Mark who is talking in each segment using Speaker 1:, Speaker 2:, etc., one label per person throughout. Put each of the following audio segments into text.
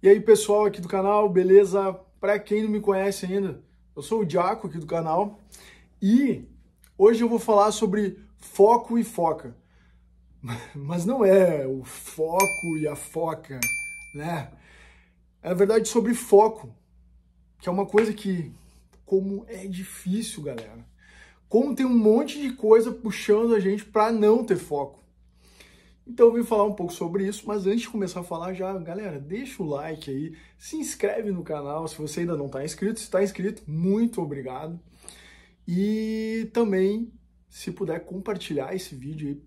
Speaker 1: E aí, pessoal aqui do canal, beleza? Para quem não me conhece ainda, eu sou o Diaco aqui do canal e hoje eu vou falar sobre foco e foca. Mas não é o foco e a foca, né? É na verdade sobre foco, que é uma coisa que como é difícil, galera. Como tem um monte de coisa puxando a gente para não ter foco. Então eu vim falar um pouco sobre isso, mas antes de começar a falar já, galera, deixa o like aí, se inscreve no canal se você ainda não está inscrito. Se está inscrito, muito obrigado. E também, se puder compartilhar esse vídeo aí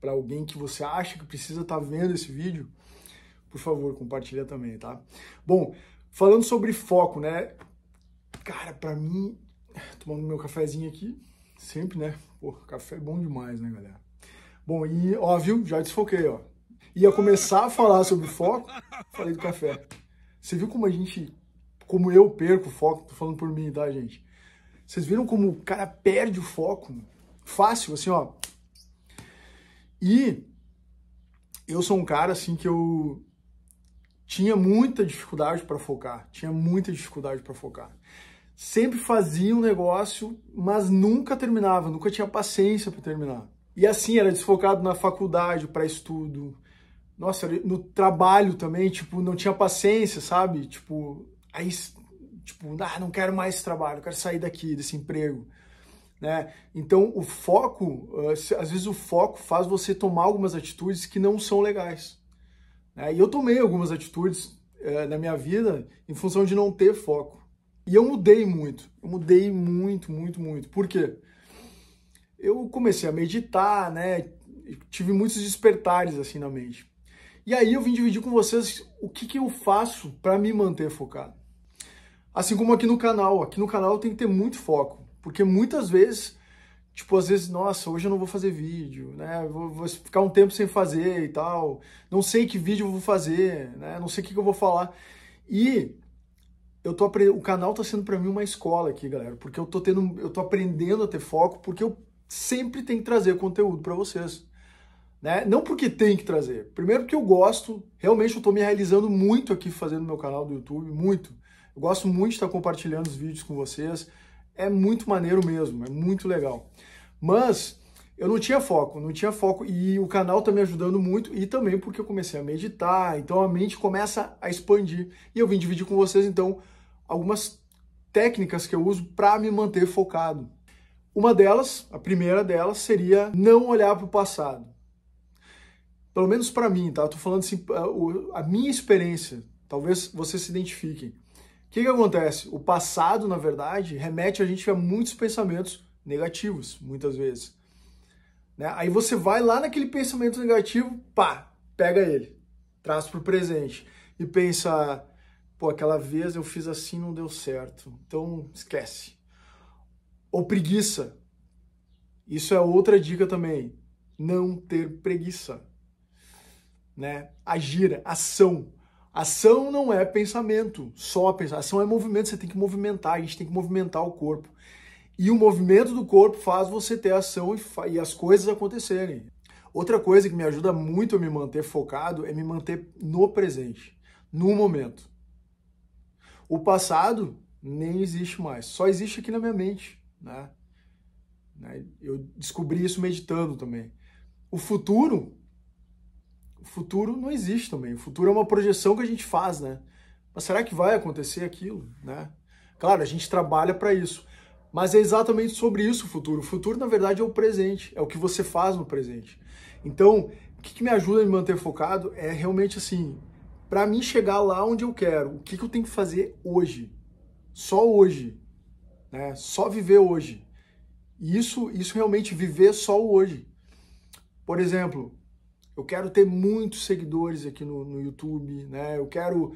Speaker 1: para alguém que você acha que precisa estar tá vendo esse vídeo, por favor, compartilha também, tá? Bom, falando sobre foco, né? Cara, para mim, tomando meu cafezinho aqui, sempre, né? Pô, café é bom demais, né, galera? Bom, e óbvio, já desfoquei, ó. Ia começar a falar sobre foco, falei do café. Você viu como a gente, como eu perco o foco, tô falando por mim, tá, gente? Vocês viram como o cara perde o foco? Fácil, assim, ó. E eu sou um cara, assim, que eu tinha muita dificuldade para focar, tinha muita dificuldade para focar. Sempre fazia um negócio, mas nunca terminava, nunca tinha paciência para terminar. E assim, era desfocado na faculdade, para estudo. Nossa, no trabalho também, tipo, não tinha paciência, sabe? Tipo, aí, tipo, ah, não quero mais esse trabalho, quero sair daqui, desse emprego. Né? Então, o foco, eh, às vezes o foco faz você tomar algumas atitudes que não são legais. Né? E eu tomei algumas atitudes é, na minha vida em função de não ter foco. E eu mudei muito, eu mudei muito, muito, muito. Por quê? eu comecei a meditar, né? Tive muitos despertares assim na mente. E aí eu vim dividir com vocês o que, que eu faço para me manter focado. Assim como aqui no canal, aqui no canal tem que ter muito foco, porque muitas vezes, tipo, às vezes, nossa, hoje eu não vou fazer vídeo, né? Vou, vou ficar um tempo sem fazer e tal. Não sei que vídeo eu vou fazer, né? Não sei o que, que eu vou falar. E eu tô o canal tá sendo para mim uma escola aqui, galera, porque eu tô tendo eu tô aprendendo a ter foco, porque eu sempre tem que trazer conteúdo para vocês. Né? Não porque tem que trazer. Primeiro porque eu gosto, realmente eu estou me realizando muito aqui fazendo meu canal do YouTube, muito. Eu gosto muito de estar compartilhando os vídeos com vocês. É muito maneiro mesmo, é muito legal. Mas eu não tinha foco, não tinha foco e o canal está me ajudando muito e também porque eu comecei a meditar, então a mente começa a expandir. E eu vim dividir com vocês então algumas técnicas que eu uso para me manter focado, uma delas, a primeira delas, seria não olhar para o passado. Pelo menos para mim, tá? Eu tô falando assim, a minha experiência, talvez vocês se identifiquem. O que, que acontece? O passado, na verdade, remete a gente a muitos pensamentos negativos, muitas vezes. Né? Aí você vai lá naquele pensamento negativo, pá, pega ele, traz para o presente e pensa, pô, aquela vez eu fiz assim não deu certo, então esquece. Ou preguiça. Isso é outra dica também. Não ter preguiça. Né? Agir, ação. Ação não é pensamento, só pensar. Ação é movimento, você tem que movimentar, a gente tem que movimentar o corpo. E o movimento do corpo faz você ter ação e, e as coisas acontecerem. Outra coisa que me ajuda muito a me manter focado é me manter no presente, no momento. O passado nem existe mais, só existe aqui na minha mente. Né? né? Eu descobri isso meditando também. O futuro, o futuro não existe também. O futuro é uma projeção que a gente faz, né? Mas será que vai acontecer aquilo, né? Claro, a gente trabalha para isso. Mas é exatamente sobre isso o futuro. O futuro, na verdade, é o presente, é o que você faz no presente. Então, o que, que me ajuda a me manter focado é realmente assim, para mim chegar lá onde eu quero, o que, que eu tenho que fazer hoje? Só hoje né? Só viver hoje. isso, isso realmente viver só o hoje. Por exemplo, eu quero ter muitos seguidores aqui no, no YouTube, né? Eu quero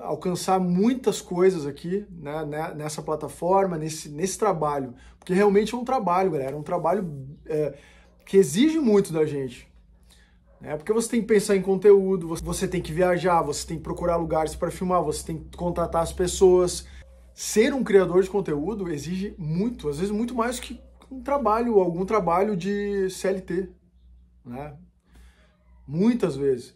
Speaker 1: alcançar muitas coisas aqui né? né, nessa plataforma, nesse, nesse trabalho. Porque realmente é um trabalho, galera. É um trabalho é, que exige muito da gente. Né? Porque você tem que pensar em conteúdo, você tem que viajar, você tem que procurar lugares para filmar, você tem que contratar as pessoas, ser um criador de conteúdo exige muito, às vezes muito mais que um trabalho, algum trabalho de CLT, né? Muitas vezes.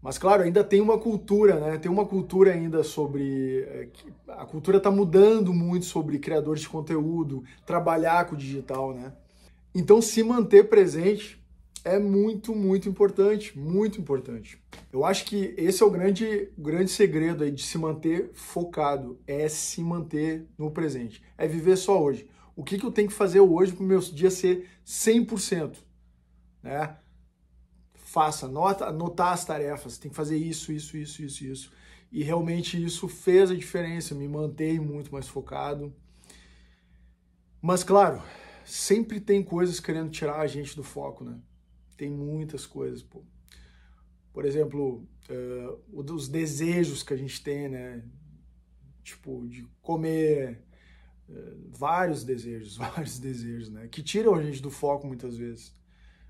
Speaker 1: Mas claro, ainda tem uma cultura, né? Tem uma cultura ainda sobre é, a cultura está mudando muito sobre criadores de conteúdo, trabalhar com o digital, né? Então se manter presente é muito, muito importante, muito importante. Eu acho que esse é o grande, grande segredo aí de se manter focado, é se manter no presente, é viver só hoje. O que, que eu tenho que fazer hoje para o meu dia ser 100%? Né? Faça, anota, anotar as tarefas, tem que fazer isso, isso, isso, isso, isso. E realmente isso fez a diferença, me mantei muito mais focado. Mas claro, sempre tem coisas querendo tirar a gente do foco, né? Tem muitas coisas, pô. Por exemplo, uh, eh, os desejos que a gente tem, né? Tipo, de comer uh, vários desejos, vários desejos, né? Que tiram a gente do foco muitas vezes.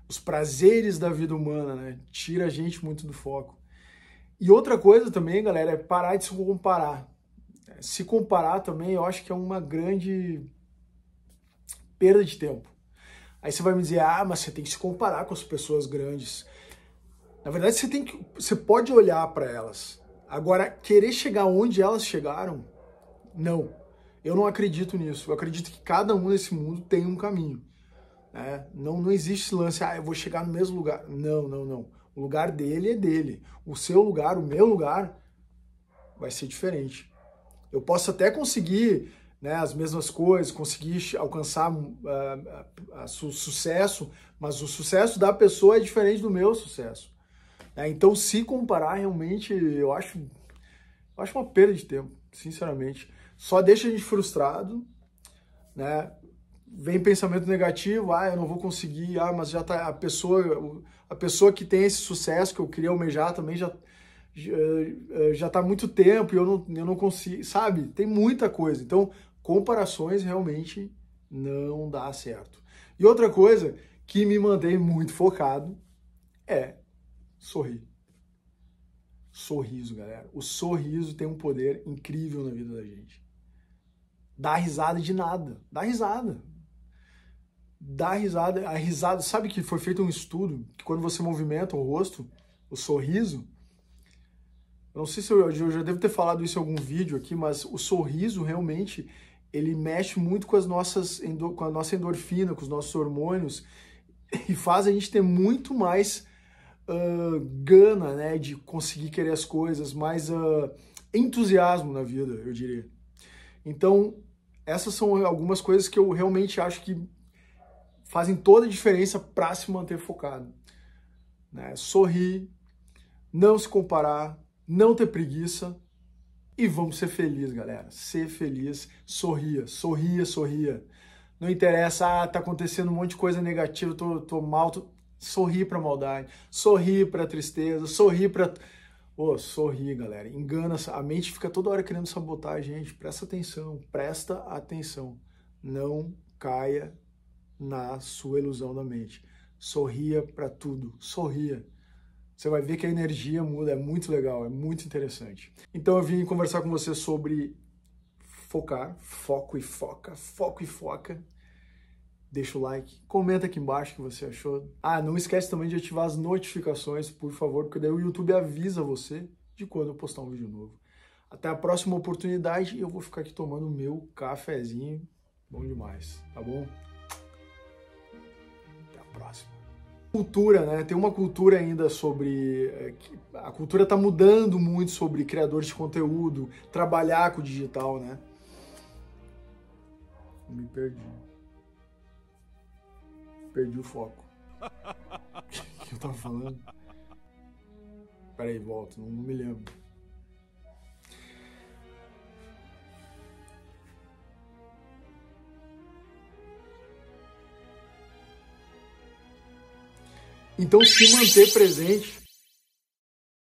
Speaker 1: Os prazeres da vida humana, né? Tira a gente muito do foco. E outra coisa também, galera, é parar de se comparar. Se comparar também, eu acho que é uma grande perda de tempo. Aí você vai me dizer, ah, mas você tem que se comparar com as pessoas grandes. Na verdade, você tem que, você pode olhar para elas. Agora, querer chegar onde elas chegaram, não. Eu não acredito nisso. Eu acredito que cada um nesse mundo tem um caminho. Né? Não, não existe esse lance, ah, eu vou chegar no mesmo lugar. Não, não, não. O lugar dele é dele. O seu lugar, o meu lugar, vai ser diferente. Eu posso até conseguir né, as mesmas coisas, conseguir alcançar uh, su sucesso, mas o sucesso da pessoa é diferente do meu sucesso. Né? Então, se comparar realmente, eu acho, eu acho uma perda de tempo, sinceramente. Só deixa a gente frustrado, né? Vem pensamento negativo, ah, eu não vou conseguir, ah, mas já tá a pessoa, a pessoa que tem esse sucesso que eu queria almejar também já já está há muito tempo e eu não, eu não consigo, sabe? Tem muita coisa. Então, comparações realmente não dá certo. E outra coisa que me mantém muito focado é sorrir. Sorriso, galera. O sorriso tem um poder incrível na vida da gente. Dá risada de nada. Dá risada. Dá risada. A risada. Sabe que foi feito um estudo que quando você movimenta o rosto, o sorriso. Eu não sei se eu, eu já devo ter falado isso em algum vídeo aqui, mas o sorriso realmente ele mexe muito com, as nossas, com a nossa endorfina, com os nossos hormônios, e faz a gente ter muito mais uh, gana né, de conseguir querer as coisas, mais uh, entusiasmo na vida, eu diria. Então, essas são algumas coisas que eu realmente acho que fazem toda a diferença para se manter focado. Né? Sorrir, não se comparar, não ter preguiça, e vamos ser felizes, galera. Ser feliz, sorria, sorria, sorria. Não interessa, ah, tá acontecendo um monte de coisa negativa, tô, tô mal. Tô... Sorri pra maldade, sorri pra tristeza, sorri pra. Ô, oh, sorri, galera. Engana, a mente fica toda hora querendo sabotar a gente. Presta atenção, presta atenção. Não caia na sua ilusão da mente. Sorria para tudo, sorria. Você vai ver que a energia muda, é muito legal, é muito interessante. Então eu vim conversar com você sobre focar, foco e foca, foco e foca. Deixa o like, comenta aqui embaixo o que você achou. Ah, não esquece também de ativar as notificações, por favor, porque daí o YouTube avisa você de quando eu postar um vídeo novo. Até a próxima oportunidade, eu vou ficar aqui tomando meu cafezinho. Bom demais, tá bom? cultura, né? Tem uma cultura ainda sobre. É, a cultura está mudando muito sobre criadores de conteúdo, trabalhar com o digital, né? Me perdi. Perdi o foco. O que eu tava falando? Peraí, volto, não me lembro. Então, se manter presente